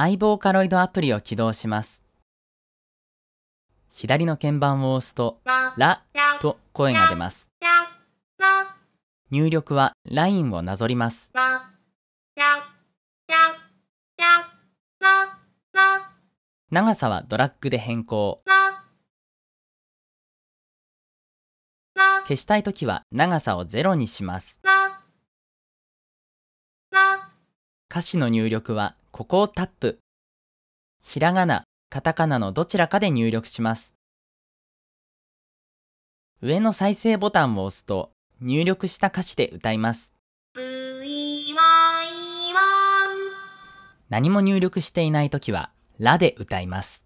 相棒カロイドアプリを起動します。左の鍵盤を押すと、ラと声が出ます。入力はラインをなぞります。長さはドラッグで変更。消したいときは長さを0にします。歌詞の入力はここをタップ。ひらがな、カタカナのどちらかで入力します。上の再生ボタンを押すと入力した歌詞で歌います。何も入力していないときは、ラで歌います。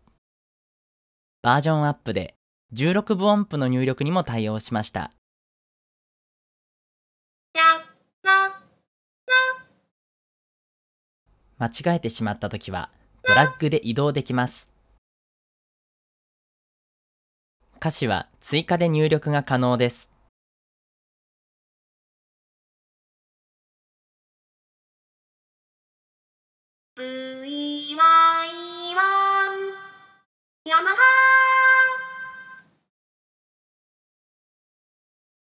バージョンアップで16分音符の入力にも対応しました。間違えてしまった時はドラッグで移動できます歌詞は追加で入力が可能です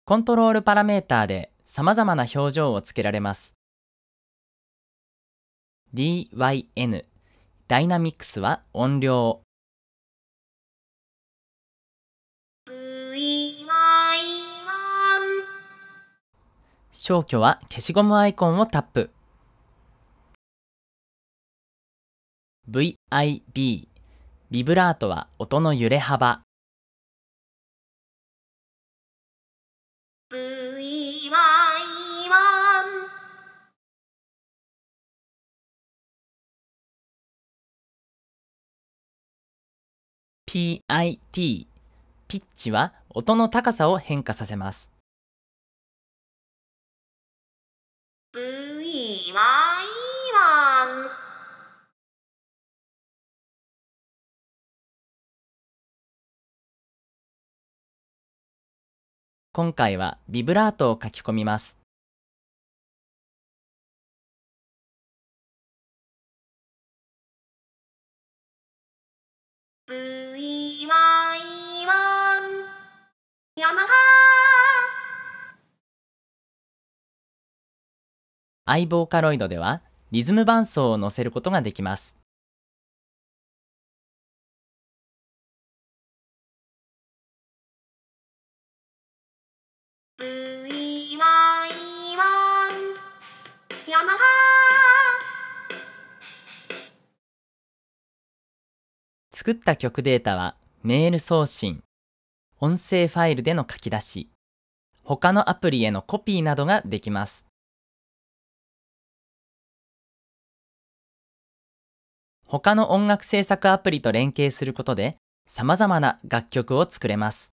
コントロールパラメーターで様々な表情をつけられます。dyn。ダイナミックスは音量。消去は消しゴムアイコンをタップ。VIB。ビブラートは音の揺れ幅。PIT ピッチは音の高さを変化させます v 今回はビブラートを書き込みますブーアイボーカロイドではリズム伴奏を載せることができます。作った曲データはメール送信音声ファイルでの書き出し、他のアプリへのコピーなどができます。他の音楽制作アプリと連携することで、様々な楽曲を作れます。